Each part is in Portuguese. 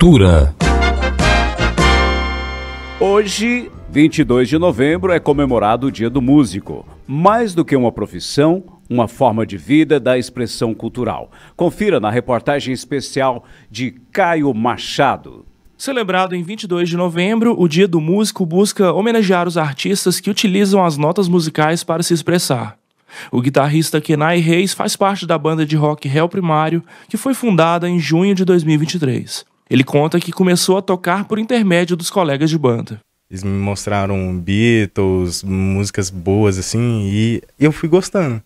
Cultura. Hoje, 22 de novembro, é comemorado o Dia do Músico. Mais do que uma profissão, uma forma de vida da expressão cultural. Confira na reportagem especial de Caio Machado. Celebrado em 22 de novembro, o Dia do Músico busca homenagear os artistas que utilizam as notas musicais para se expressar. O guitarrista Kenai Reis faz parte da banda de rock Real Primário, que foi fundada em junho de 2023. Ele conta que começou a tocar por intermédio dos colegas de banda. Eles me mostraram Beatles, músicas boas assim, e eu fui gostando.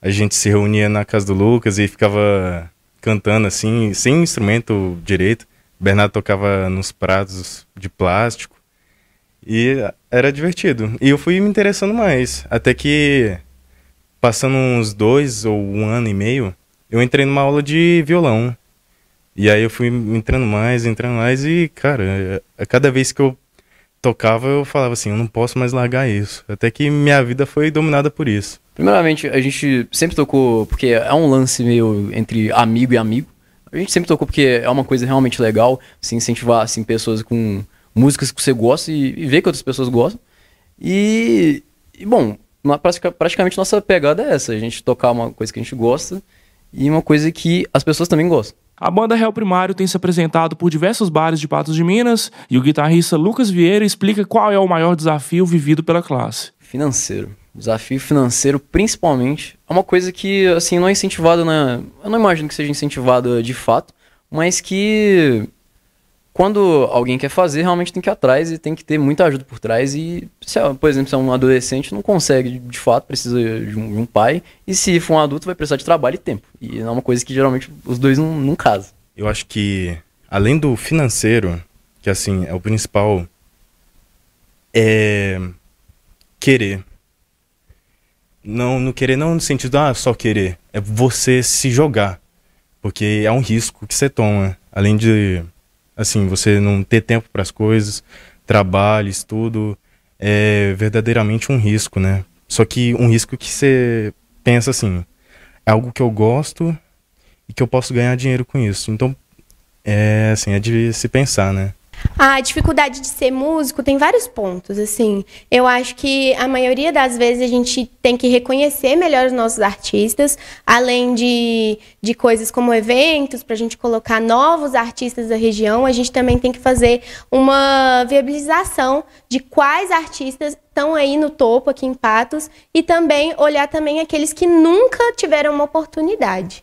A gente se reunia na casa do Lucas e ficava cantando assim, sem instrumento direito. O Bernardo tocava nos pratos de plástico. E era divertido. E eu fui me interessando mais. Até que, passando uns dois ou um ano e meio, eu entrei numa aula de violão. E aí eu fui entrando mais, entrando mais e, cara, a é, é cada vez que eu tocava, eu falava assim, eu não posso mais largar isso. Até que minha vida foi dominada por isso. Primeiramente, a gente sempre tocou, porque é um lance meio entre amigo e amigo. A gente sempre tocou porque é uma coisa realmente legal, assim, incentivar assim, pessoas com músicas que você gosta e, e ver que outras pessoas gostam. E, e bom, na, praticamente nossa pegada é essa, a gente tocar uma coisa que a gente gosta e uma coisa que as pessoas também gostam. A banda Real Primário tem se apresentado por diversos bares de Patos de Minas e o guitarrista Lucas Vieira explica qual é o maior desafio vivido pela classe. Financeiro. Desafio financeiro, principalmente, é uma coisa que, assim, não é incentivada né. Eu não imagino que seja incentivada de fato, mas que quando alguém quer fazer, realmente tem que ir atrás e tem que ter muita ajuda por trás. E, se, por exemplo, se é um adolescente, não consegue, de fato, precisa de um, de um, pai. E se for um adulto, vai precisar de trabalho e tempo. E é uma coisa que geralmente os dois não, não casam. Eu acho que, além do financeiro, que assim, é o principal, é querer. Não, no querer não no sentido, ah, só querer. É você se jogar. Porque é um risco que você toma. Além de assim, você não ter tempo para as coisas, trabalho, estudo, é verdadeiramente um risco, né? Só que um risco que você pensa assim, é algo que eu gosto e que eu posso ganhar dinheiro com isso. Então, é assim, é de se pensar, né? A dificuldade de ser músico tem vários pontos, assim. Eu acho que a maioria das vezes a gente tem que reconhecer melhor os nossos artistas, além de, de coisas como eventos, para a gente colocar novos artistas da região, a gente também tem que fazer uma viabilização de quais artistas estão aí no topo aqui em Patos e também olhar também aqueles que nunca tiveram uma oportunidade.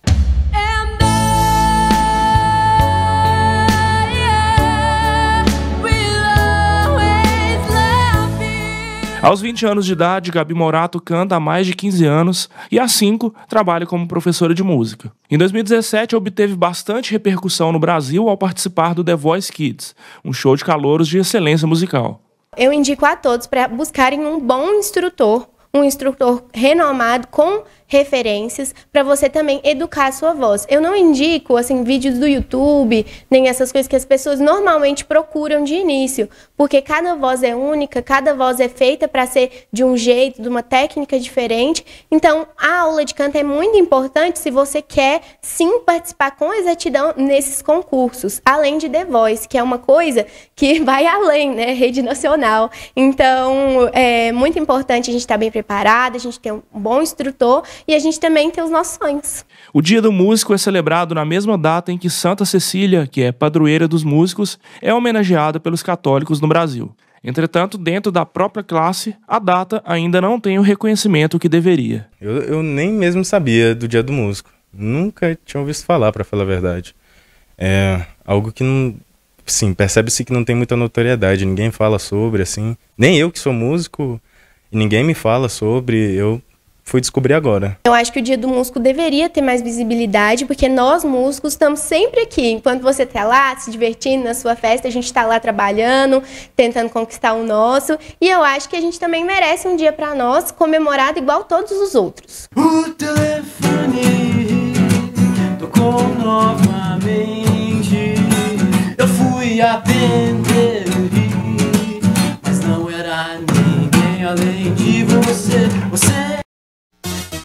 Aos 20 anos de idade, Gabi Morato canta há mais de 15 anos e há 5 trabalha como professora de música. Em 2017, obteve bastante repercussão no Brasil ao participar do The Voice Kids, um show de calouros de excelência musical. Eu indico a todos para buscarem um bom instrutor, um instrutor renomado com referências para você também educar a sua voz. Eu não indico assim vídeos do YouTube, nem essas coisas que as pessoas normalmente procuram de início, porque cada voz é única, cada voz é feita para ser de um jeito, de uma técnica diferente. Então, a aula de canto é muito importante se você quer sim participar com exatidão nesses concursos, além de The Voice, que é uma coisa que vai além, né, rede nacional. Então, é muito importante a gente estar tá bem preparado, a gente ter um bom instrutor e a gente também tem os nossos sonhos. O Dia do Músico é celebrado na mesma data em que Santa Cecília, que é padroeira dos músicos, é homenageada pelos católicos no Brasil. Entretanto, dentro da própria classe, a data ainda não tem o reconhecimento que deveria. Eu, eu nem mesmo sabia do Dia do Músico. Nunca tinha ouvido falar, para falar a verdade. É algo que não. Sim, percebe-se que não tem muita notoriedade. Ninguém fala sobre, assim. Nem eu que sou músico, ninguém me fala sobre. Eu fui descobrir agora. Eu acho que o Dia do Músico deveria ter mais visibilidade, porque nós músicos estamos sempre aqui. Enquanto você está lá se divertindo na sua festa, a gente está lá trabalhando, tentando conquistar o nosso. E eu acho que a gente também merece um dia para nós comemorado igual todos os outros. O telefone tocou novamente. Eu fui atender, mas não era ninguém além de você. você